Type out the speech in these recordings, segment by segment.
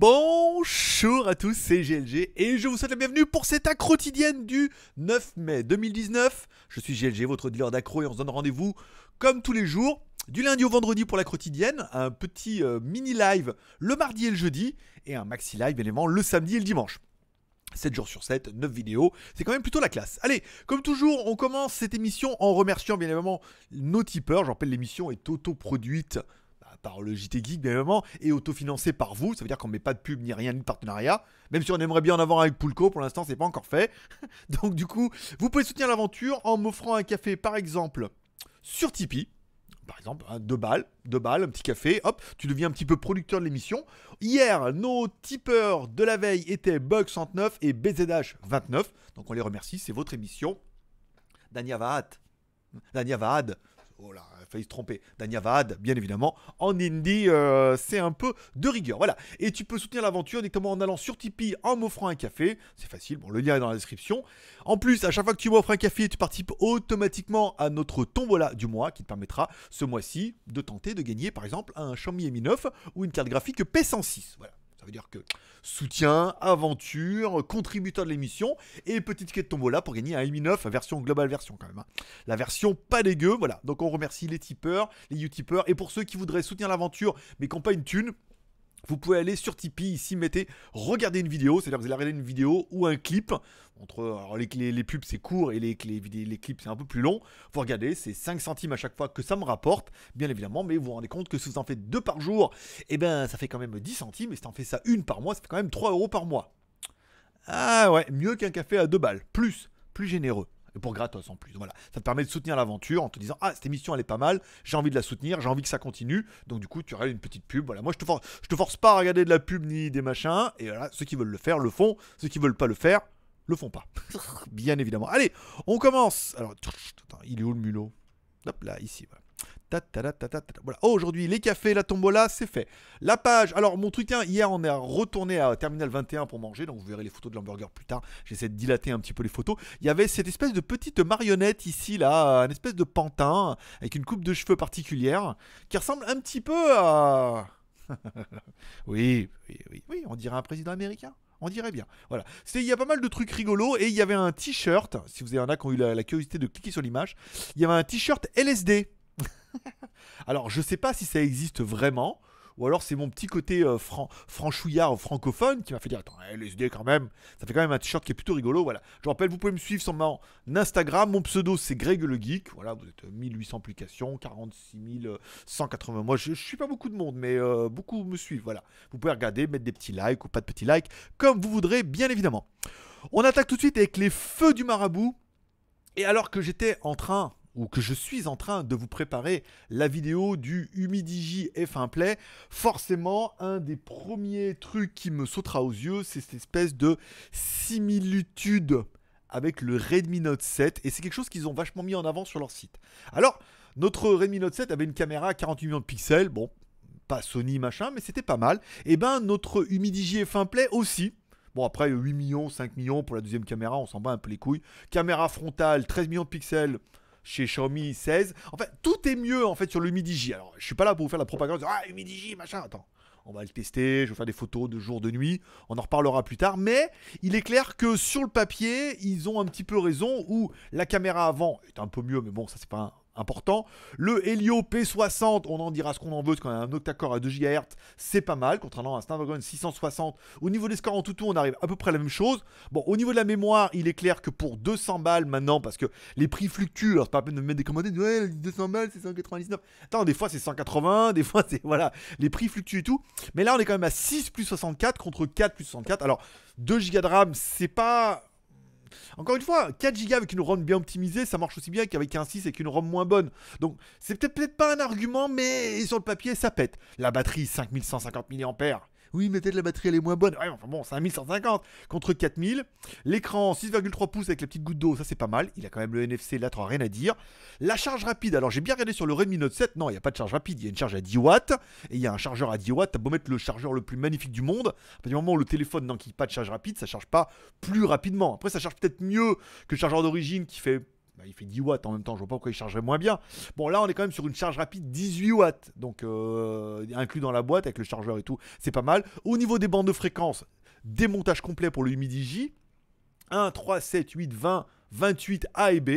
Bonjour à tous, c'est GLG et je vous souhaite la bienvenue pour cette accro quotidienne du 9 mai 2019. Je suis GLG, votre dealer d'accro et on se donne rendez-vous comme tous les jours du lundi au vendredi pour la quotidienne, un petit euh, mini live le mardi et le jeudi et un maxi live évidemment, le samedi et le dimanche. 7 jours sur 7, 9 vidéos, c'est quand même plutôt la classe. Allez, comme toujours, on commence cette émission en remerciant bien évidemment nos tipeurs. Je rappelle, l'émission est auto produite par le JT Geek, bien évidemment, et autofinancé par vous. Ça veut dire qu'on ne met pas de pub ni rien, ni de partenariat. Même si on aimerait bien en avoir avec Poulco, pour l'instant, c'est pas encore fait. Donc, du coup, vous pouvez soutenir l'aventure en m'offrant un café, par exemple, sur Tipeee par exemple, hein, deux balles, deux balles, un petit café, hop, tu deviens un petit peu producteur de l'émission. Hier, nos tipeurs de la veille étaient Bug109 et BZH29, donc on les remercie, c'est votre émission. Dania Danyavaad. Oh là, il se tromper. Dania bien évidemment. En indie, euh, c'est un peu de rigueur. Voilà. Et tu peux soutenir l'aventure directement en allant sur Tipeee, en m'offrant un café. C'est facile. Bon, le lien est dans la description. En plus, à chaque fois que tu m'offres un café, tu participes automatiquement à notre tombola du mois qui te permettra ce mois-ci de tenter de gagner par exemple un Xiaomi Mi 9 ou une carte graphique P106. Voilà veut dire que soutien, aventure, contributeur de l'émission et petite quête tombola pour gagner un Mi 9, version globale version quand même. Hein. La version pas dégueu, voilà. Donc on remercie les tipeurs, les utipeurs et pour ceux qui voudraient soutenir l'aventure mais qui n'ont pas une thune, vous pouvez aller sur Tipeee ici, mettez regardez une vidéo, c'est-à-dire vous allez regarder une vidéo ou un clip. Entre, les, pubs c'est court et les, les, les clips c'est un peu plus long. Vous regardez, c'est 5 centimes à chaque fois que ça me rapporte, bien évidemment, mais vous vous rendez compte que si vous en faites deux par jour, eh ben ça fait quand même 10 centimes, et si en fais ça une par mois, ça fait quand même 3 euros par mois. Ah ouais, mieux qu'un café à 2 balles, plus, plus généreux. Et pour gratos en plus. Voilà. Ça te permet de soutenir l'aventure en te disant Ah, cette émission elle est pas mal, j'ai envie de la soutenir, j'ai envie que ça continue. Donc du coup, tu aurais une petite pub. Voilà. Moi, je te, force, je te force pas à regarder de la pub ni des machins. Et voilà, ceux qui veulent le faire le font. Ceux qui veulent pas le faire le font pas. Bien évidemment. Allez, on commence. Alors, il est où le mulot Hop là, ici. Voilà. Oh, aujourd'hui, les cafés, la tombola, c'est fait. La page. Alors, mon truc, hein, hier, on est retourné à Terminal 21 pour manger. Donc, vous verrez les photos de l'hamburger plus tard. J'essaie de dilater un petit peu les photos. Il y avait cette espèce de petite marionnette ici, là. Une espèce de pantin avec une coupe de cheveux particulière qui ressemble un petit peu à. oui, oui, oui, on dirait un président américain. On dirait bien. Voilà. Il y a pas mal de trucs rigolos et il y avait un t-shirt. Si vous en a qui ont eu la curiosité de cliquer sur l'image, il y avait un t-shirt LSD. Alors, je sais pas si ça existe vraiment. Ou alors c'est mon petit côté euh, franchouillard francophone qui m'a fait dire attends eh, LSD quand même ça fait quand même un t-shirt qui est plutôt rigolo voilà je rappelle vous pouvez me suivre sur mon Instagram mon pseudo c'est Greg le geek voilà vous êtes 1800 publications 46 180 moi je, ne suis pas beaucoup de monde mais euh, beaucoup me suivent voilà vous pouvez regarder mettre des petits likes ou pas de petits likes comme vous voudrez bien évidemment on attaque tout de suite avec les feux du marabout et alors que j'étais en train ou que je suis en train de vous préparer la vidéo du Humidigi F1 Play, forcément, un des premiers trucs qui me sautera aux yeux, c'est cette espèce de similitude avec le Redmi Note 7, et c'est quelque chose qu'ils ont vachement mis en avant sur leur site. Alors, notre Redmi Note 7 avait une caméra à 48 millions de pixels, bon, pas Sony machin, mais c'était pas mal. Et eh ben notre Humidigi F1 Play aussi. Bon après 8 millions, 5 millions pour la deuxième caméra, on s'en bat un peu les couilles. Caméra frontale, 13 millions de pixels chez Xiaomi 16. En fait, tout est mieux en fait sur le Midi Alors, je suis pas là pour vous faire la propagande. Ah, le machin. Attends, on va le tester. Je vais faire des photos de jour, de nuit. On en reparlera plus tard. Mais il est clair que sur le papier, ils ont un petit peu raison. Où la caméra avant est un peu mieux, mais bon, ça c'est pas un important. Le Helio P60, on en dira ce qu'on en veut, parce qu'on a un octa-core à 2 GHz, c'est pas mal, contrairement à un Snapdragon 660. Au niveau des scores en tout tout, on arrive à peu près à la même chose. Bon, au niveau de la mémoire, il est clair que pour 200 balles maintenant, parce que les prix fluctuent, alors c'est pas à peine de me mettre des commandes, ouais, 200 balles, c'est 199. Attends, des fois c'est 180, des fois c'est, voilà, les prix fluctuent et tout. Mais là, on est quand même à 6 plus 64 contre 4 plus 64. Alors, 2 Go de RAM, c'est pas encore une fois, 4 Go avec une ROM bien optimisée, ça marche aussi bien qu'avec un 6 et qu'une ROM moins bonne. Donc, c'est peut-être peut-être pas un argument, mais sur le papier, ça pète. La batterie 5150 mAh. Oui, mais peut-être la batterie elle est moins bonne. Ouais, enfin bon, 1150 contre 4000. L'écran 6,3 pouces avec la petite goutte d'eau, ça c'est pas mal. Il a quand même le NFC, là, 3, rien à dire. La charge rapide, alors j'ai bien regardé sur le Redmi Note 7. Non, il n'y a pas de charge rapide, il y a une charge à 10 watts. Et il y a un chargeur à 10 watts. T'as beau mettre le chargeur le plus magnifique du monde. À partir du moment où le téléphone qui pas de charge rapide, ça charge pas plus rapidement. Après, ça charge peut-être mieux que le chargeur d'origine qui fait bah, il fait 10 watts en même temps, je vois pas pourquoi il chargerait moins bien. Bon, là, on est quand même sur une charge rapide 18 watts, donc euh, inclus dans la boîte avec le chargeur et tout, c'est pas mal. Au niveau des bandes de fréquence, démontage complet pour le Humidigi 1, 3, 7, 8, 20, 28 A et B.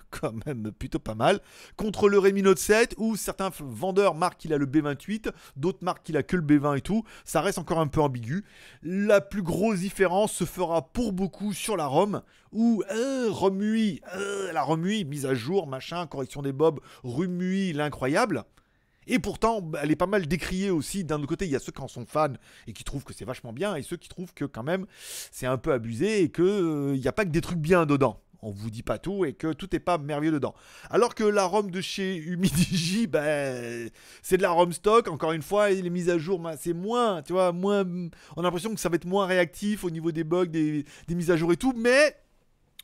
quand même plutôt pas mal. Contre le Rémi Note 7, où certains vendeurs marquent qu'il a le B28, d'autres marquent qu'il a que le B20 et tout, ça reste encore un peu ambigu. La plus grosse différence se fera pour beaucoup sur la ROM, où euh, remue, euh, la remue, mise à jour, machin, correction des bobs, remue l'incroyable. Et pourtant, bah, elle est pas mal décriée aussi. D'un autre côté, il y a ceux qui en sont fans et qui trouvent que c'est vachement bien, et ceux qui trouvent que quand même c'est un peu abusé et qu'il euh, n'y a pas que des trucs bien dedans on vous dit pas tout et que tout n'est pas merveilleux dedans. Alors que la ROM de chez Humidigi, ben, c'est de la ROM stock, encore une fois, les mises à jour, ben, c'est moins, tu vois, moins, on a l'impression que ça va être moins réactif au niveau des bugs, des, mises à jour et tout, mais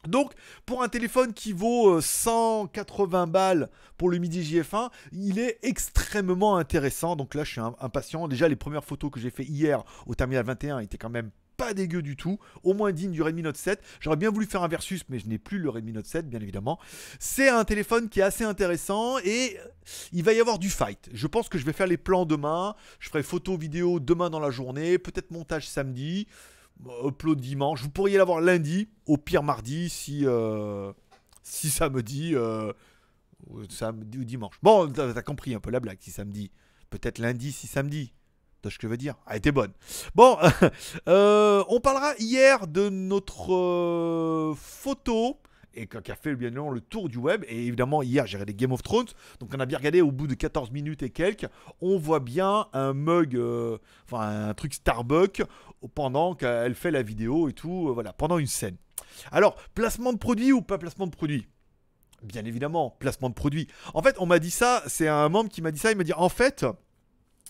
donc, pour un téléphone qui vaut 180 euh, balles pour le Midi 1 il est extrêmement intéressant. Donc là, je suis impatient. Déjà, les premières photos que j'ai fait hier au Terminal 21 étaient quand même pas dégueu du tout, au moins digne du Redmi Note 7. J'aurais bien voulu faire un versus, mais je n'ai plus le Redmi Note 7, bien évidemment. C'est un téléphone qui est assez intéressant et euh, il va y avoir du fight. Je pense que je vais faire les plans demain. Je ferai photo, vidéo demain dans la journée, peut-être montage samedi, upload dimanche. Vous pourriez l'avoir lundi, au pire mardi, si, euh, si samedi, euh, samedi ou dimanche. Bon, t'as compris un peu la blague, si samedi. Peut-être lundi, si samedi. T'as ce que je veux dire Elle était bonne. Bon, euh, on parlera hier de notre euh, photo et qui a fait bien le tour du web. Et évidemment, hier, j'ai regardé Game of Thrones. Donc, on a bien regardé au bout de 14 minutes et quelques. On voit bien un mug, euh, enfin, un truc Starbucks pendant qu'elle fait la vidéo et tout. voilà, pendant une scène. Alors, placement de produit ou pas placement de produit Bien évidemment, placement de produit. En fait, on m'a dit ça. C'est un membre qui m'a dit ça. Il m'a dit en fait.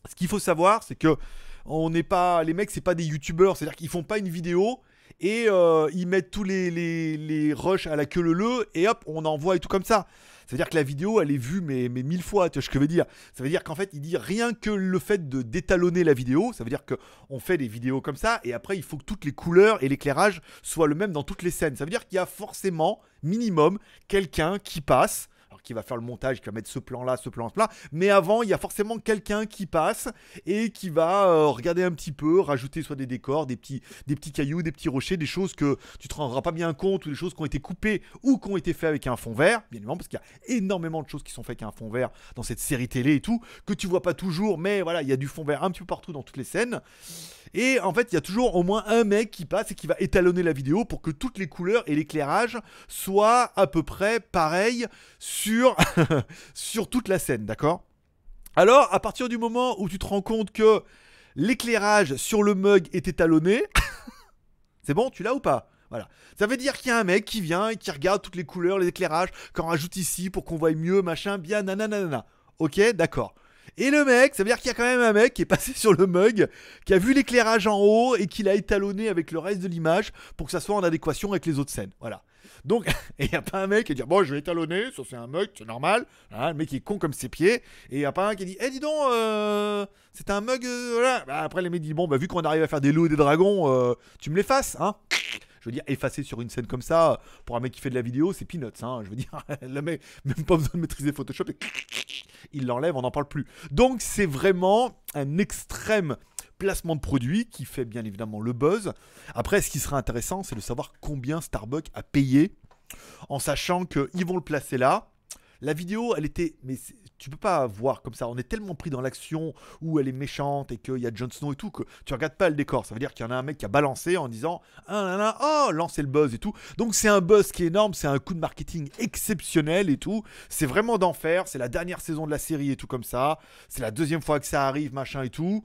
Ce qu'il faut savoir, c'est que on n'est pas, les mecs, c'est pas des youtubeurs, c'est-à-dire qu'ils font pas une vidéo et euh, ils mettent tous les, les, rushs à la queue le le et hop, on envoie et tout comme ça. C'est-à-dire que la vidéo, elle est vue mais, mille fois, tu vois ce que je veux dire. Ça veut dire qu'en fait, il dit rien que le fait de d'étalonner la vidéo, ça veut dire qu'on fait des vidéos comme ça, et après, il faut que toutes les couleurs et l'éclairage soient le même dans toutes les scènes. Ça veut dire qu'il y a forcément, minimum, quelqu'un qui passe qui va faire le montage, qui va mettre ce plan là, ce plan là. Mais avant, il y a forcément quelqu'un qui passe et qui va euh, regarder un petit peu, rajouter soit des décors, des petits, des petits cailloux, des petits rochers, des choses que tu te rendras pas bien compte ou des choses qui ont été coupées ou qui ont été faites avec un fond vert, bien évidemment, parce qu'il y a énormément de choses qui sont faites avec un fond vert dans cette série télé et tout que tu vois pas toujours, mais voilà, il y a du fond vert un petit peu partout dans toutes les scènes. Et en fait, il y a toujours au moins un mec qui passe et qui va étalonner la vidéo pour que toutes les couleurs et l'éclairage soient à peu près pareils sur, sur toute la scène, d'accord Alors, à partir du moment où tu te rends compte que l'éclairage sur le mug est étalonné, c'est bon, tu l'as ou pas voilà. Ça veut dire qu'il y a un mec qui vient et qui regarde toutes les couleurs, les éclairages, qu'on rajoute ici pour qu'on voie mieux, machin, bien, nanana. Ok, d'accord. Et le mec, ça veut dire qu'il y a quand même un mec qui est passé sur le mug, qui a vu l'éclairage en haut et qui l'a étalonné avec le reste de l'image pour que ça soit en adéquation avec les autres scènes. Voilà. Donc, il n'y a pas un mec qui dit Bon, je vais étalonner, ça c'est un mug, c'est normal. Hein, le mec est con comme ses pieds. Et il n'y a pas un qui dit Eh, dis donc, euh, c'est un mug. Euh, voilà. Bah, après, les mecs disent Bon, bah, vu qu'on arrive à faire des loups et des dragons, euh, tu me l'effaces, Hein veux dire, effacer sur une scène comme ça, pour un mec qui fait de la vidéo, c'est peanuts. Hein, je veux dire, le mec, même pas besoin de maîtriser Photoshop, et il l'enlève, on n'en parle plus. Donc c'est vraiment un extrême placement de produit qui fait bien évidemment le buzz. Après, ce qui sera intéressant, c'est de savoir combien Starbucks a payé, en sachant qu'ils vont le placer là. La vidéo, elle était, mais tu peux pas voir comme ça. On est tellement pris dans l'action où elle est méchante et qu'il y a Jon Snow et tout que tu regardes pas le décor. Ça veut dire qu'il y en a un mec qui a balancé en disant ah oh lancez le buzz et tout. Donc c'est un buzz qui est énorme, c'est un coup de marketing exceptionnel et tout. C'est vraiment d'enfer. C'est la dernière saison de la série et tout comme ça. C'est la deuxième fois que ça arrive, machin et tout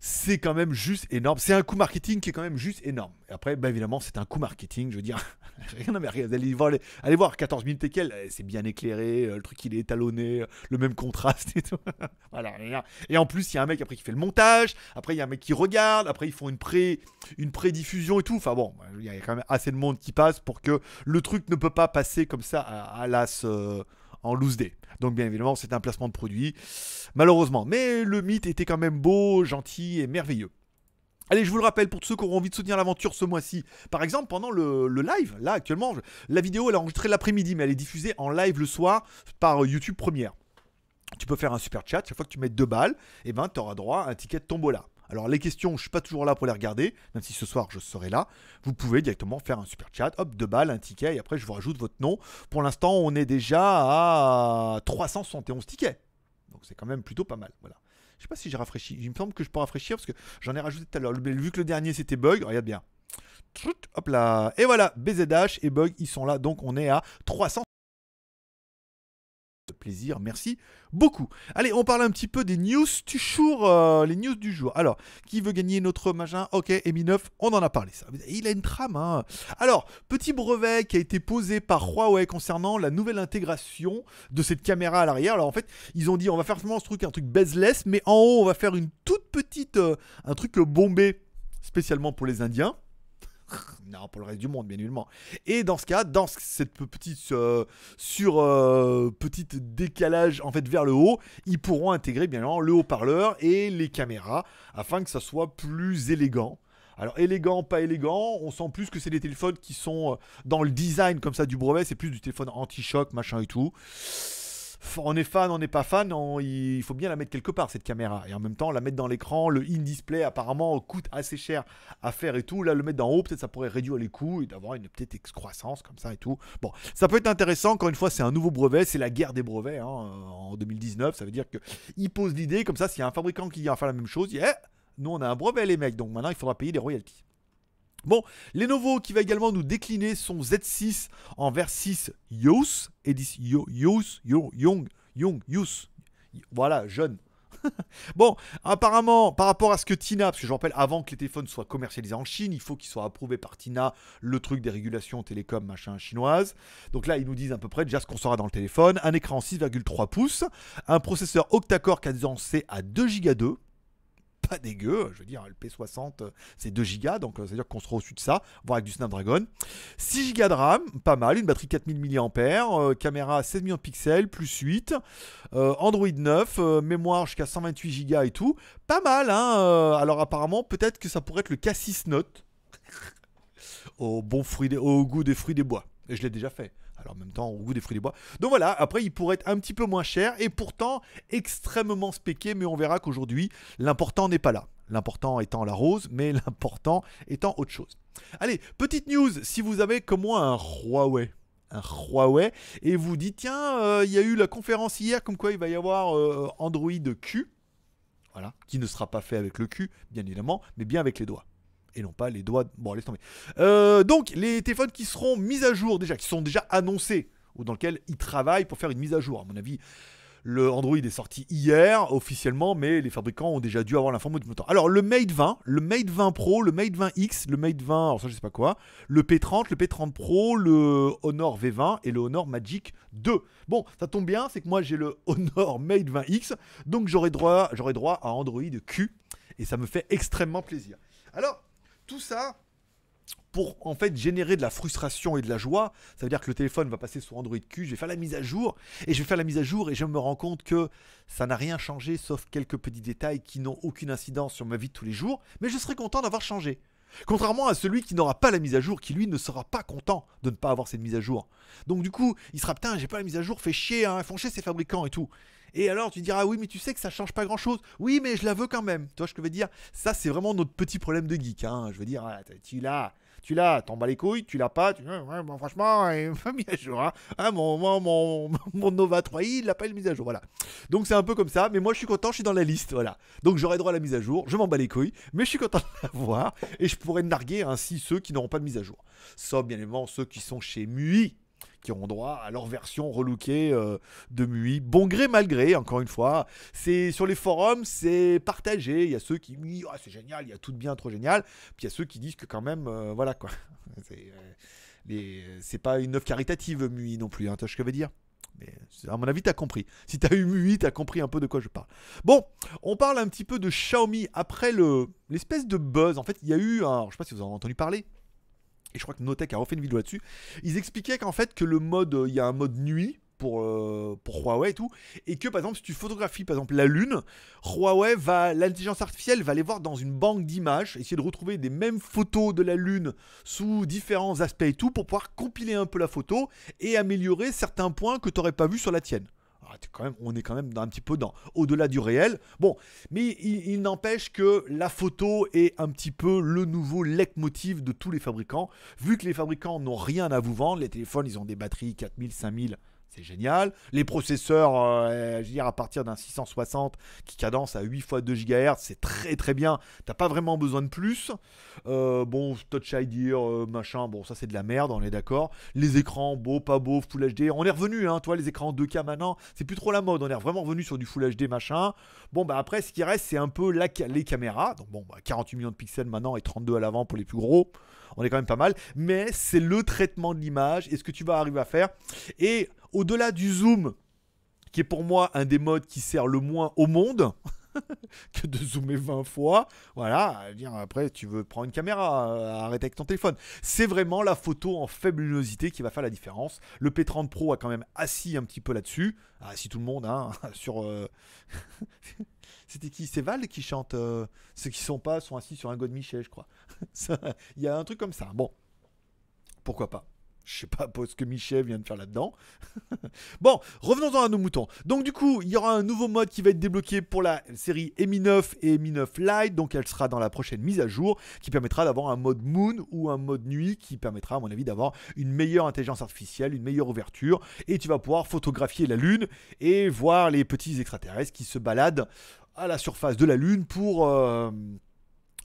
c'est quand même juste énorme. C'est un coût marketing qui est quand même juste énorme. Et après, bah évidemment, c'est un coup marketing. Je veux dire, rien, mais allez, voir, allez voir 14 000 eh, c'est bien éclairé, euh, le truc il est étalonné, euh, le même contraste et tout. Et en plus, il y a un mec après qui fait le montage, après il y a un mec qui regarde, après ils font une pré, une diffusion et tout. Enfin bon, il y a quand même assez de monde qui passe pour que le truc ne peut pas passer comme ça à, l'as euh, en loose day. Donc bien évidemment, c'est un placement de produit, malheureusement. Mais le mythe était quand même beau, gentil et merveilleux. Allez, je vous le rappelle pour tous ceux qui auront envie de soutenir l'aventure ce mois-ci. Par exemple, pendant le, live, là actuellement, la vidéo elle est enregistrée l'après-midi, mais elle est diffusée en live le soir par euh, YouTube Première. Tu peux faire un super chat, chaque fois que tu mets deux balles, et eh ben, tu auras droit à un ticket de tombola. Alors les questions, je suis pas toujours là pour les regarder, même si ce soir je serai là. Vous pouvez directement faire un super chat, hop, deux balles, un ticket, et après je vous rajoute votre nom. Pour l'instant, on est déjà à 371 tickets. Donc c'est quand même plutôt pas mal. Voilà. Je sais pas si j'ai rafraîchi. Il me semble que je peux rafraîchir parce que j'en ai rajouté tout à l'heure. Vu que le dernier c'était bug, regarde bien. Hop là. Et voilà, BZH et bug, ils sont là. Donc on est à 300 plaisir. Merci beaucoup. Allez, on parle un petit peu des news du jour, euh, les news du jour. Alors, qui veut gagner notre magin Ok, Emi 9, on en a parlé ça. Il a une trame. Hein. Alors, petit brevet qui a été posé par Huawei concernant la nouvelle intégration de cette caméra à l'arrière. Alors en fait, ils ont dit on va faire vraiment ce truc, un truc bezeless, mais en haut on va faire une toute petite, euh, un truc bombé spécialement pour les Indiens. Non, pour le reste du monde, bien évidemment. Et dans ce cas, dans cette petite euh, sur euh, petite décalage en fait vers le haut, ils pourront intégrer bien le haut-parleur et les caméras afin que ça soit plus élégant. Alors élégant, pas élégant, on sent plus que c'est des téléphones qui sont euh, dans le design comme ça du brevet, c'est plus du téléphone anti-choc, machin et tout on est fan, on n'est pas fan, on, il faut bien la mettre quelque part cette caméra. Et en même temps, la mettre dans l'écran, le in-display apparemment coûte assez cher à faire et tout. Là, le mettre dans haut, peut-être ça pourrait réduire les coûts et d'avoir une petite excroissance comme ça et tout. Bon, ça peut être intéressant, encore une fois, c'est un nouveau brevet, c'est la guerre des brevets hein, en 2019. Ça veut dire qu'ils posent l'idée, comme ça, s'il y a un fabricant qui vient faire la même chose, eh, nous on a un brevet les mecs, donc maintenant il faudra payer des royalties. Bon, Lenovo qui va également nous décliner son Z6 en vers 6 YOS, et 10 YOS, Young, Young, YOS, voilà, jeune. bon, apparemment, par rapport à ce que Tina, parce que je rappelle, avant que les téléphones soient commercialisés en Chine, il faut qu'ils soient approuvés par Tina, le truc des régulations télécom, machin, chinoise. Donc là, ils nous disent à peu près déjà ce qu'on saura dans le téléphone. Un écran 6,3 pouces, un processeur octa-core cadencé à 2 Go 2 pas dégueu. Je veux dire, le P60, euh, c'est 2 Go, donc euh, c'est-à-dire qu'on sera au-dessus de ça, voire avec du Snapdragon. 6 Go de RAM, pas mal, une batterie 4000 mAh, euh, caméra 16 millions de pixels, plus 8, Android 9, mémoire jusqu'à 128 Go et tout. Pas mal, hein Alors apparemment, peut-être que ça pourrait être le K6 Note. au bon fruit, au goût des fruits des bois. Et je l'ai déjà fait. Alors en même temps, au goût des fruits des bois. Donc voilà, après, il pourrait être un petit peu moins cher et pourtant extrêmement spéqué, mais on verra qu'aujourd'hui, l'important n'est pas là. L'important étant la rose, mais l'important étant autre chose. Allez, petite news, si vous avez comme moi un Huawei, un Huawei, et vous dites, tiens, euh, il y a eu la conférence hier, comme quoi il va y avoir euh, Android Q, voilà, qui ne sera pas fait avec le Q, bien évidemment, mais bien avec les doigts et non pas les doigts. Bon, laisse tomber. Euh, donc, les téléphones qui seront mis à jour déjà, qui sont déjà annoncés, ou dans lesquels ils travaillent pour faire une mise à jour. À mon avis, le Android est sorti hier officiellement, mais les fabricants ont déjà dû avoir l'info depuis temps Alors, le Mate 20, le Mate 20 Pro, le Mate 20X, le Mate 20, alors ça je sais pas quoi, le P30, le P30 Pro, le Honor V20 et le Honor Magic 2. Bon, ça tombe bien, c'est que moi j'ai le Honor Mate 20X, donc j'aurai droit, droit à Android Q, et ça me fait extrêmement plaisir. Alors, tout ça pour en fait générer de la frustration et de la joie. Ça veut dire que le téléphone va passer sur Android Q, je vais faire la mise à jour, et je vais faire la mise à jour, et je me rends compte que ça n'a rien changé, sauf quelques petits détails qui n'ont aucune incidence sur ma vie de tous les jours, mais je serai content d'avoir changé. Contrairement à celui qui n'aura pas la mise à jour, qui lui ne sera pas content de ne pas avoir cette mise à jour. Donc du coup, il sera putain, j'ai pas la mise à jour, fait chier, hein, font chier ces fabricants et tout. Et alors tu diras, ah oui, mais tu sais que ça change pas grand chose. Oui, mais je la veux quand même. Tu vois ce que je veux dire Ça, c'est vraiment notre petit problème de geek. Hein. Je veux dire, ah, tu l'as, tu l'as, t'en bats les couilles, tu l'as pas. Tu... Ouais, franchement, il mise à jour. Hein. Ah, mon, mon, mon, Nova 3i, il l'a pas de mise à jour. Voilà. Donc c'est un peu comme ça. Mais moi, je suis content, je suis dans la liste. Voilà. Donc j'aurai droit à la mise à jour. Je m'en bats les couilles. Mais je suis content de l'avoir. Et je pourrai narguer ainsi ceux qui n'auront pas de mise à jour. Sauf bien évidemment ceux qui sont chez MUI qui auront droit à leur version relookée euh, de MUI. Bon gré, malgré, encore une fois. C'est sur les forums, c'est partagé. Il y a ceux qui disent oh, c'est génial, il y a tout de bien, trop génial. Puis il y a ceux qui disent que quand même, euh, voilà quoi. Euh, c'est pas une œuvre caritative, MUI non plus, hein, tu vois ce que je veux dire. Mais à mon avis, t'as compris. Si t'as eu MUI, t'as compris un peu de quoi je parle. Bon, on parle un petit peu de Xiaomi après l'espèce de buzz. En fait, il y a eu Je sais pas si vous en avez entendu parler et je crois que Notech a refait une vidéo là-dessus, ils expliquaient qu'en fait que le mode, euh, il y a un mode nuit pour, euh, pour Huawei et tout, et que par exemple si tu photographies par exemple la Lune, Huawei va, l'intelligence artificielle va aller voir dans une banque d'images, essayer de retrouver des mêmes photos de la Lune sous différents aspects et tout, pour pouvoir compiler un peu la photo et améliorer certains points que tu n'aurais pas vu sur la tienne. Ah, on est quand même un petit peu dans au-delà du réel. Bon, mais il, n'empêche que la photo est un petit peu le nouveau leitmotiv de tous les fabricants. Vu que les fabricants n'ont rien à vous vendre, les téléphones, ils ont des batteries 4000, 5000, c'est génial. Les processeurs, euh, je veux dire, à partir d'un 660 qui cadence à 8 x 2 GHz, c'est très très bien. T'as pas vraiment besoin de plus. Euh, bon, Touch ID, euh, machin, bon, ça c'est de la merde, on est d'accord. Les écrans, beau, pas beau, Full HD. On est revenu, hein, toi, les écrans 2K maintenant, c'est plus trop la mode. On est vraiment revenu sur du Full HD, machin. Bon, bah après, ce qui reste, c'est un peu la les caméras. Donc bon, 48 bah, millions de pixels maintenant et 32 à l'avant pour les plus gros on est quand même pas mal, mais c'est le traitement de l'image et ce que tu vas arriver à faire. Et au-delà du zoom, qui est pour moi un des modes qui sert le moins au monde, que de zoomer 20 fois. Voilà, dire après tu veux prendre une caméra, euh, arrêter avec ton téléphone. C'est vraiment la photo en faible luminosité qui va faire la différence. Le P30 Pro a quand même assis un petit peu là-dessus, assis ah, tout le monde hein, sur euh, C'était qui C'est Val qui chante euh, Ceux qui sont pas sont assis sur un god Michel, je crois. Il y a un truc comme ça. Bon, pourquoi pas je sais pas ce que Michel vient de faire là-dedans. bon, revenons-en à nos moutons. Donc du coup, il y aura un nouveau mode qui va être débloqué pour la série Mi 9 et Mi 9 Lite. Donc elle sera dans la prochaine mise à jour qui permettra d'avoir un mode moon ou un mode nuit qui permettra à mon avis d'avoir une meilleure intelligence artificielle, une meilleure ouverture. Et tu vas pouvoir photographier la Lune et voir les petits extraterrestres qui se baladent à la surface de la Lune pour... Euh,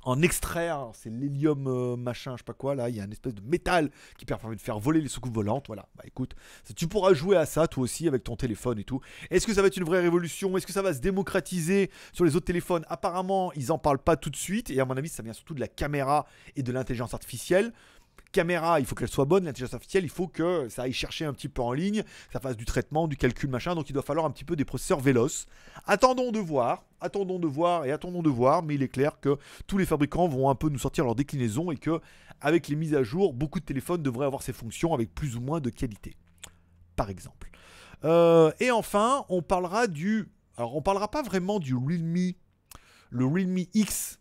en extraire, c'est l'hélium euh, machin, je sais pas quoi, là, il y a une espèce de métal qui permet de faire voler les soucoupes volantes, voilà, bah écoute, tu pourras jouer à ça toi aussi avec ton téléphone et tout. Est-ce que ça va être une vraie révolution Est-ce que ça va se démocratiser sur les autres téléphones Apparemment, ils n'en parlent pas tout de suite, et à mon avis, ça vient surtout de la caméra et de l'intelligence artificielle caméra, il faut qu'elle soit bonne, l'intelligence artificielle, il faut que ça aille chercher un petit peu en ligne, ça fasse du traitement, du calcul, machin, donc il doit falloir un petit peu des processeurs véloces. Attendons de voir, attendons de voir et attendons de voir, mais il est clair que tous les fabricants vont un peu nous sortir leur déclinaison et que avec les mises à jour, beaucoup de téléphones devraient avoir ces fonctions avec plus ou moins de qualité. Par exemple. Euh, et enfin, on parlera du alors on parlera pas vraiment du Realme, le Realme X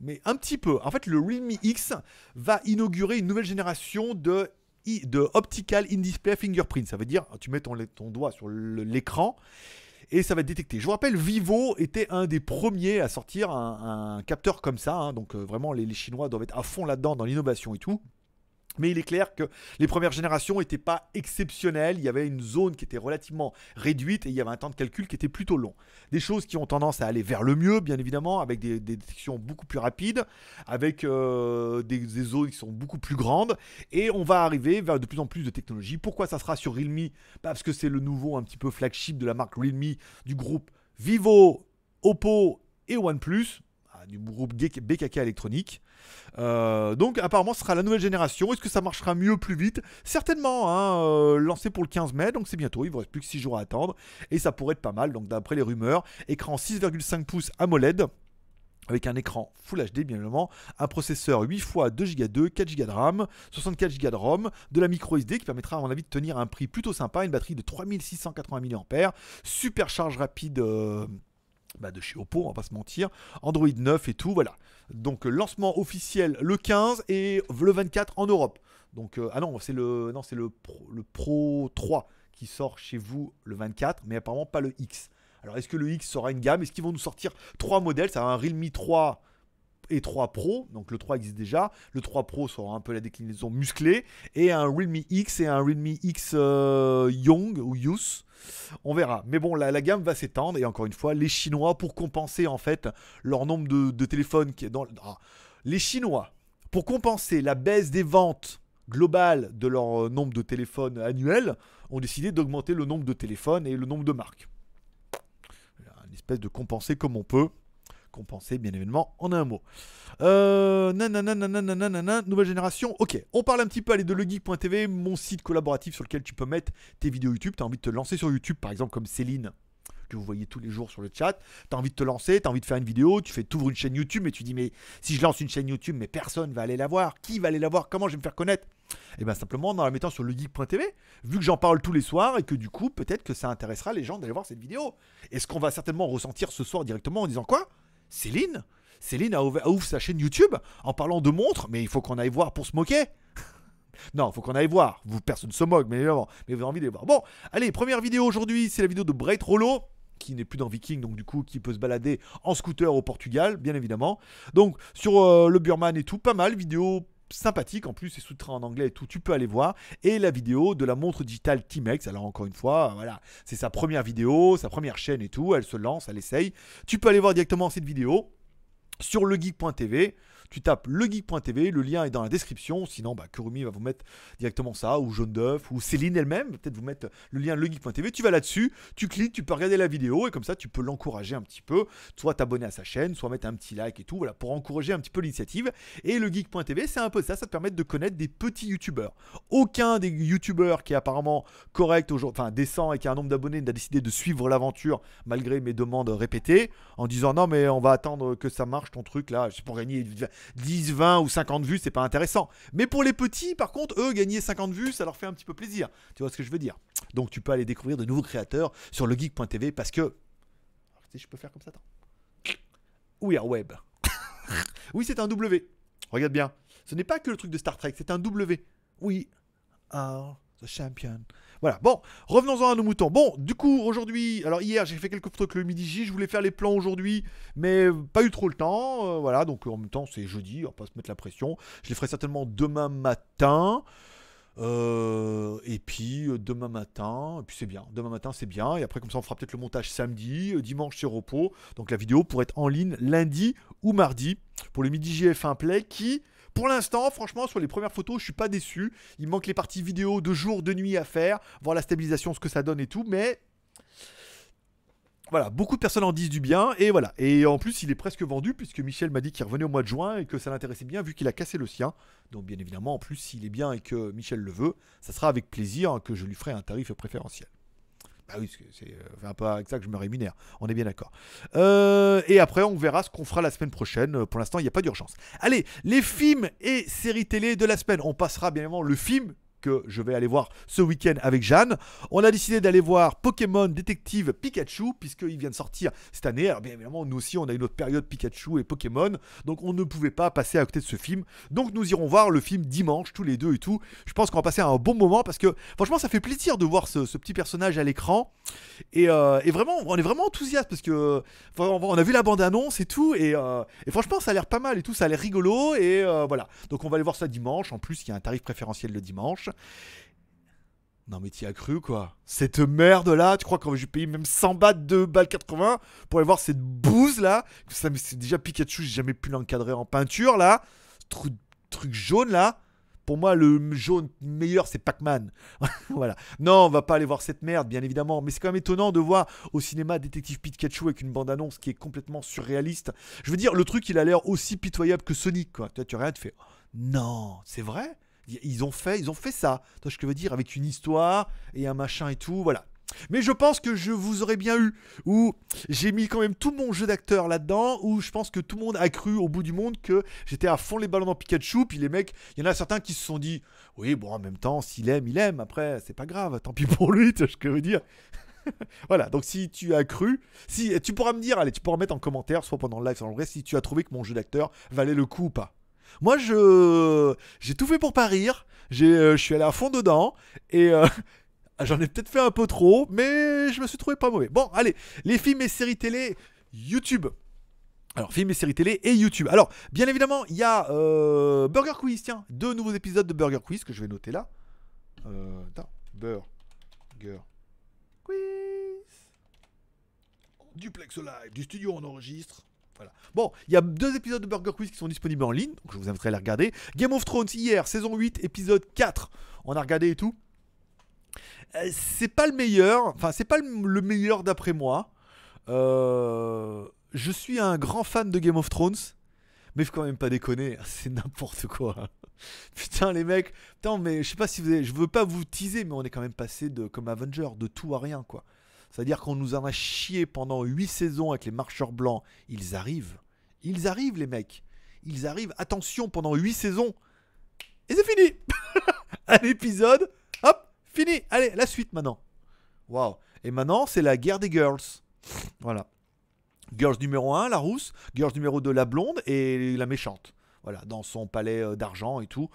mais un petit peu. En fait, le Realme X va inaugurer une nouvelle génération de de optical in-display fingerprint. Ça veut dire, tu mets ton, doigt sur l'écran et ça va détecter. Je vous rappelle, Vivo était un des premiers à sortir un, capteur comme ça. Hein. donc euh, vraiment, les, les, Chinois doivent être à fond là-dedans dans l'innovation et tout. Mais il est clair que les premières générations n'étaient pas exceptionnelles. Il y avait une zone qui était relativement réduite et il y avait un temps de calcul qui était plutôt long. Des choses qui ont tendance à aller vers le mieux, bien évidemment, avec des, détections beaucoup plus rapides, avec euh, des, zones qui sont beaucoup plus grandes. Et on va arriver vers de plus en plus de technologies. Pourquoi ça sera sur Realme bah, Parce que c'est le nouveau un petit peu flagship de la marque Realme, du groupe Vivo, Oppo et OnePlus du groupe BKK électronique. Euh, donc apparemment ce sera la nouvelle génération. Est-ce que ça marchera mieux plus vite Certainement, hein, euh, lancé pour le 15 mai, donc c'est bientôt, il ne vous reste plus que 6 jours à attendre. Et ça pourrait être pas mal, donc d'après les rumeurs, écran 6,5 pouces AMOLED. Avec un écran Full HD, bien évidemment, un processeur 8 x 2 Go 2, 4 Go de RAM, 64 Go de ROM, de la micro SD qui permettra, à mon avis, de tenir un prix plutôt sympa, une batterie de 3680 mAh, super charge rapide. Euh, bah, de chez Oppo, on va pas se mentir, Android 9 et tout, voilà. Donc euh, lancement officiel le 15 et le 24 en Europe. Donc euh, ah non, c'est le non, c'est le Pro, le Pro 3 qui sort chez vous le 24, mais apparemment pas le X. Alors est-ce que le X sera une gamme Est-ce qu'ils vont nous sortir trois modèles Ça va un Realme 3 et 3 Pro. Donc le 3 existe déjà. Le 3 Pro sera un peu la déclinaison musclée. Et un Realme X et un Realme X euh, Young ou Youth. On verra. Mais bon, la, gamme va s'étendre. Et encore une fois, les Chinois, pour compenser en fait leur nombre de, téléphones qui est dans. Ah. les Chinois, pour compenser la baisse des ventes globales de leur euh, nombre de téléphones annuels, ont décidé d'augmenter le nombre de téléphones et le nombre de marques. Une espèce de compenser comme on peut compenser bien évidemment en un mot. Euh, nouvelle génération, ok. On parle un petit peu, allez, de legeek.tv, mon site collaboratif sur lequel tu peux mettre tes vidéos YouTube. Tu as envie de te lancer sur YouTube, par exemple comme Céline que vous voyez tous les jours sur le chat, tu as envie de te lancer, tu as envie de faire une vidéo, tu fais t'ouvres une chaîne YouTube et tu dis mais si je lance une chaîne YouTube mais personne va aller la voir, qui va aller la voir, comment je vais me faire connaître Et eh bien simplement en la mettant sur legeek.tv, vu que j'en parle tous les soirs et que du coup peut-être que ça intéressera les gens d'aller voir cette vidéo. Et ce qu'on va certainement ressentir ce soir directement en disant quoi Céline Céline a ouvert, sa chaîne YouTube en parlant de montres, mais il faut qu'on aille voir pour se moquer. Non, faut qu'on aille voir. Vous, personne ne se moque, mais Mais vous avez envie de voir. Bon, allez, première vidéo aujourd'hui, c'est la vidéo de Bright Rollo, qui n'est plus dans Viking, donc du coup, qui peut se balader en scooter au Portugal, bien évidemment. Donc, sur euh, le Burman et tout, pas mal. Vidéo sympathique en plus, c'est sous-train en anglais et tout, tu peux aller voir. Et la vidéo de la montre digitale Timex, alors encore une fois, euh, voilà, c'est sa première vidéo, sa première chaîne et tout, elle se lance, elle essaye. Tu peux aller voir directement cette vidéo sur legeek.tv tu tapes legeek.tv, le lien est dans la description, sinon bah, Kurumi va vous mettre directement ça, ou Jaune d'œuf, ou Céline elle-même, peut-être vous mettre le lien legeek.tv, tu vas là-dessus, tu cliques, tu peux regarder la vidéo, et comme ça tu peux l'encourager un petit peu, soit t'abonner à sa chaîne, soit mettre un petit like et tout, voilà, pour encourager un petit peu l'initiative. Et le c'est un peu ça, ça te permet de connaître des petits youtubeurs. Aucun des youtubeurs qui est apparemment correct enfin décent et qui a un nombre d'abonnés n'a décidé de suivre l'aventure malgré mes demandes répétées en disant non mais on va attendre que ça marche ton truc là, c'est pour gagner 10, 20 ou 50 vues, c'est pas intéressant. Mais pour les petits, par contre, eux, gagner 50 vues, ça leur fait un petit peu plaisir. Tu vois ce que je veux dire Donc tu peux aller découvrir de nouveaux créateurs sur legeek.tv parce que. Si je peux faire comme ça, attends. We web. oui, c'est un W. Regarde bien. Ce n'est pas que le truc de Star Trek, c'est un W. oui are the champion. Voilà, bon, revenons-en à nos moutons. Bon, du coup, aujourd'hui, alors hier, j'ai fait quelques trucs le midi J, je voulais faire les plans aujourd'hui, mais pas eu trop le temps. Euh, voilà, donc en même temps, c'est jeudi, on va pas se mettre la pression. Je les ferai certainement demain matin. Euh, et puis euh, demain matin, et puis c'est bien, demain matin c'est bien, et après comme ça on fera peut-être le montage samedi, dimanche c'est repos, donc la vidéo pourrait être en ligne lundi ou mardi pour le midi JF1 Play qui pour l'instant, franchement, sur les premières photos, je suis pas déçu. Il manque les parties vidéo de jour, de nuit à faire, voir la stabilisation, ce que ça donne et tout, mais voilà, beaucoup de personnes en disent du bien, et voilà. Et en plus, il est presque vendu, puisque Michel m'a dit qu'il revenait au mois de juin et que ça l'intéressait bien, vu qu'il a cassé le sien. Donc, bien évidemment, en plus, s'il est bien et que Michel le veut, ça sera avec plaisir que je lui ferai un tarif préférentiel. Bah oui, c'est un euh, pas avec ça que je me rémunère. On est bien d'accord. Euh, et après, on verra ce qu'on fera la semaine prochaine. Euh, pour l'instant, il n'y a pas d'urgence. Allez, les films et séries télé de la semaine. On passera bien évidemment le film que je vais aller voir ce week-end avec Jeanne. On a décidé d'aller voir Pokémon Détective Pikachu, puisqu'il vient de sortir cette année. Alors bien évidemment, nous aussi, on a une autre période Pikachu et Pokémon, donc on ne pouvait pas passer à côté de ce film. Donc nous irons voir le film dimanche, tous les deux et tout. Je pense qu'on va passer un bon moment, parce que franchement, ça fait plaisir de voir ce, petit personnage à l'écran. Et, euh, vraiment, on est vraiment enthousiaste, parce que on a vu la bande-annonce et tout, euh, et, franchement, ça a l'air pas mal et tout, ça a l'air rigolo, et euh, voilà. Donc on va aller voir ça dimanche, en plus, il y a un tarif préférentiel le dimanche. Non mais t'y as cru quoi Cette merde là, tu crois que j'ai payé même 100 balles, De balles 80 pour aller voir cette bouse là Ça c'est déjà Pikachu, j'ai jamais pu l'encadrer en peinture là. Truc, jaune là. Pour moi le jaune meilleur c'est Pac-Man. voilà. Non, on va pas aller voir cette merde bien évidemment, mais c'est quand même étonnant de voir au cinéma détective Pikachu avec une bande-annonce qui est complètement surréaliste. Je veux dire le truc il a l'air aussi pitoyable que Sonic quoi. Tu vois, tu regardes, tu fais oh, "Non, c'est vrai ils ont fait, ils ont fait ça. Tu ce que je veux dire Avec une histoire et un machin et tout, voilà. Mais je pense que je vous aurais bien eu, où j'ai mis quand même tout mon jeu d'acteur là-dedans, où je pense que tout le monde a cru au bout du monde que j'étais à fond les ballons dans Pikachu, puis les mecs, il y en a certains qui se sont dit, oui, bon, en même temps, s'il aime, il aime, après, c'est pas grave, tant pis pour lui, tu ce que je veux dire voilà, donc si tu as cru, si tu pourras me dire, allez, tu pourras mettre en commentaire, soit pendant le live, soit en vrai, si tu as trouvé que mon jeu d'acteur valait le coup ou pas. Moi, j'ai tout fait pour pas rire. J'ai, euh, je suis allé à fond dedans et euh, j'en ai peut-être fait un peu trop, mais je me suis trouvé pas mauvais. Bon, allez, les films et séries télé, YouTube. Alors, films et séries télé et YouTube. Alors, bien évidemment, il y a euh, Burger Quiz, tiens, deux nouveaux épisodes de Burger Quiz que je vais noter là. Euh, Burger Quiz. Duplex live, du studio on enregistre. Bon, il y a deux épisodes de Burger Quiz qui sont disponibles en ligne, donc je vous inviterai à les regarder. Game of Thrones hier, saison 8, épisode 4. On a regardé et tout. Euh, c'est pas le meilleur, enfin c'est pas le meilleur d'après moi. Euh, je suis un grand fan de Game of Thrones, mais faut quand même pas déconner, c'est n'importe quoi. Putain les mecs, mais je sais pas si vous je veux pas vous teaser, mais on est quand même passé de comme Avenger de tout à rien quoi. C'est-à-dire qu'on nous en a chié pendant 8 saisons avec les marcheurs blancs. Ils arrivent. Ils arrivent, les mecs. Ils arrivent. Attention, pendant 8 saisons. Et c'est fini Un épisode. Hop, fini. Allez, la suite maintenant. Waouh. Et maintenant, c'est la guerre des girls. Voilà. Girls numéro 1, la rousse. Girls numéro 2, la blonde. Et la méchante. Voilà, dans son palais euh, d'argent et tout.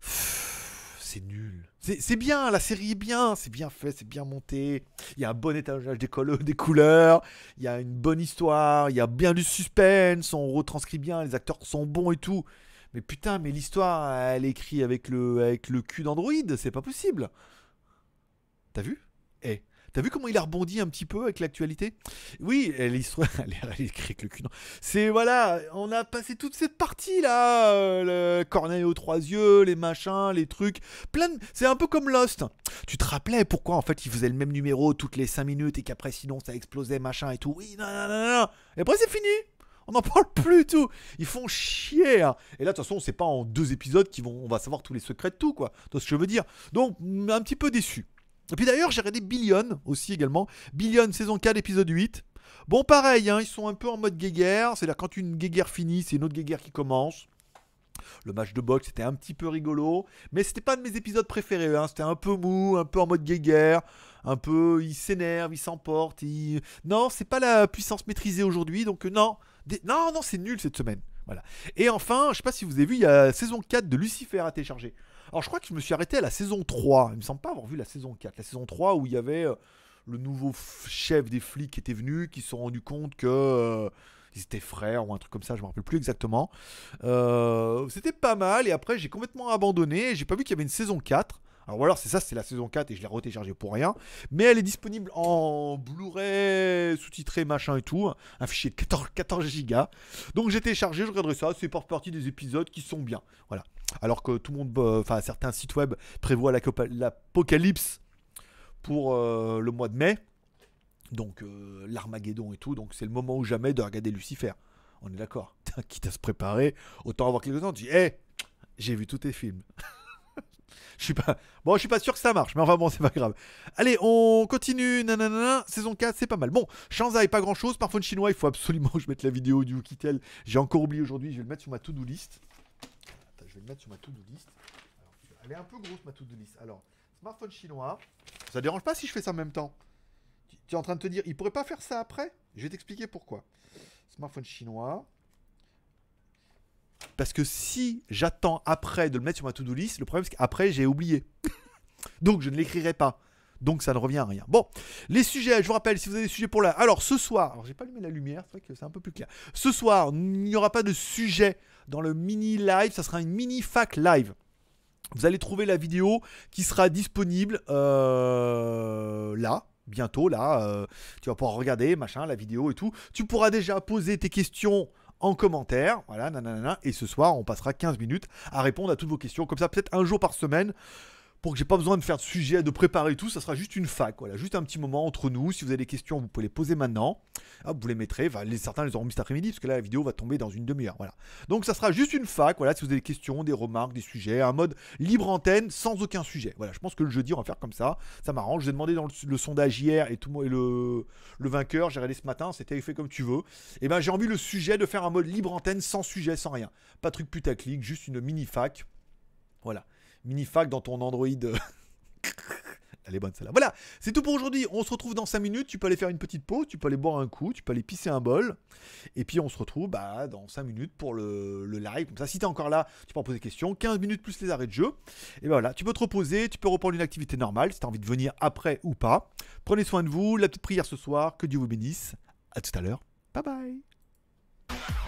C'est nul. C'est bien, la série est bien, c'est bien fait, c'est bien monté. Il y a un bon étalage des, des couleurs, il y a une bonne histoire, il y a bien du suspense, on retranscrit bien, les acteurs sont bons et tout. Mais putain, mais l'histoire, elle est écrite avec le, avec le cul d'Android, c'est pas possible. T'as vu Eh. T'as vu comment il a rebondi un petit peu avec l'actualité Oui, l'histoire, elle est écrite le cul. C'est voilà, on a passé toute cette partie là, euh, le Corneille aux trois yeux, les machins, les trucs, plein. De... C'est un peu comme Lost. Tu te rappelais pourquoi en fait ils faisaient le même numéro toutes les 5 minutes et qu'après sinon ça explosait machin et tout. Oui, non, non, non, non. Et après c'est fini. On n'en parle plus tout. Ils font chier. Hein. Et là, de toute façon, c'est pas en deux épisodes qu'on va savoir tous les secrets de tout, quoi. Tu ce que je veux dire Donc, un petit peu déçu. Et puis d'ailleurs, j'ai regardé Billion aussi également. Billion, saison 4, épisode 8. Bon, pareil, hein, ils sont un peu en mode guéguerre. C'est-à-dire, quand une guéguerre finit, c'est une autre guéguerre qui commence. Le match de boxe c'était un petit peu rigolo, mais c'était pas de mes épisodes préférés. Hein. C'était un peu mou, un peu en mode guéguerre, un peu il s'énerve, il s'emporte. Il... Non, c'est pas la puissance maîtrisée aujourd'hui, donc euh, non, non, non, c'est nul cette semaine. Voilà. Et enfin, je sais pas si vous avez vu, il y a saison 4 de Lucifer à télécharger. Alors je crois que je me suis arrêté à la saison 3. Il me semble pas avoir vu la saison 4. La saison 3 où il y avait euh, le nouveau chef des flics qui était venu, qui se sont rendus compte que euh, ils étaient frères ou un truc comme ça, je me rappelle plus exactement. Euh, c'était pas mal et après j'ai complètement abandonné, j'ai pas vu qu'il y avait une saison 4. Alors, alors c'est ça, c'est la saison 4 et je l'ai retéchargée pour rien. Mais elle est disponible en Blu-ray, sous-titré, machin et tout. Un fichier de 14, 14 gigas. Donc j'ai téléchargé, je regarderai ça. C'est par partie des épisodes qui sont bien. Voilà alors que tout le monde, euh, enfin certains sites web prévoient l'apocalypse pour euh, le mois de mai, donc euh, l'Armageddon et tout, donc c'est le moment ou jamais de regarder Lucifer. On est d'accord. Quitte à se préparer, autant avoir quelques temps. Tu dis, hé, eh, j'ai vu tous tes films. Je suis pas. Bon, je suis pas sûr que ça marche, mais enfin bon, c'est pas grave. Allez, on continue. Nanana, saison 4, c'est pas mal. Bon, Shanzai, pas grand chose. Parfum chinois, il faut absolument que je mette la vidéo du Kitel J'ai encore oublié aujourd'hui, je vais le mettre sur ma to-do list vais le mettre sur ma to-do list. elle est un peu grosse ma to-do list. Alors, smartphone chinois. Ça dérange pas si je fais ça en même temps tu, es en train de te dire, il pourrait pas faire ça après Je vais t'expliquer pourquoi. Smartphone chinois. Parce que si j'attends après de le mettre sur ma to-do list, le problème c'est qu'après j'ai oublié. Donc je ne l'écrirai pas. Donc ça ne revient à rien. Bon, les sujets, je vous rappelle, si vous avez des sujets pour là, Alors ce soir, alors j'ai pas allumé la lumière, c'est vrai que c'est un peu plus clair. Ce soir, il n'y aura pas de sujet dans le mini live, ça sera une mini fac live. Vous allez trouver la vidéo qui sera disponible euh, là, bientôt là. Euh, tu vas pouvoir regarder, machin, la vidéo et tout. Tu pourras déjà poser tes questions en commentaire. Voilà, nanana. Et ce soir, on passera 15 minutes à répondre à toutes vos questions. Comme ça, peut-être un jour par semaine pour que j'ai pas besoin de faire de sujet, de préparer tout, ça sera juste une fac, voilà, juste un petit moment entre nous. Si vous avez des questions, vous pouvez les poser maintenant. Hop, vous les mettrez, les, certains les auront mis cet après-midi, parce que là la vidéo va tomber dans une demi-heure, voilà. Donc ça sera juste une fac, voilà, si vous avez des questions, des remarques, des sujets, un mode libre antenne sans aucun sujet. Voilà, je pense que le jeudi on va faire comme ça, ça m'arrange. Je vous ai demandé dans le, sondage hier et tout le, vainqueur, j'ai regardé ce matin, c'était fait comme tu veux. Et eh ben j'ai envie le sujet de faire un mode libre antenne sans sujet, sans rien. Pas truc putaclic, juste une mini fac. Voilà mini-fac dans ton Android. Elle est bonne celle-là. Voilà, c'est tout pour aujourd'hui. On se retrouve dans 5 minutes. Tu peux aller faire une petite pause, tu peux aller boire un coup, tu peux aller pisser un bol. Et puis on se retrouve bah, dans 5 minutes pour le, le live. Comme ça, si tu es encore là, tu peux en poser des questions. 15 minutes plus les arrêts de jeu. Et ben voilà, tu peux te reposer, tu peux reprendre une activité normale si tu as envie de venir après ou pas. Prenez soin de vous, la petite prière ce soir, que Dieu vous bénisse. À tout à l'heure. Bye bye.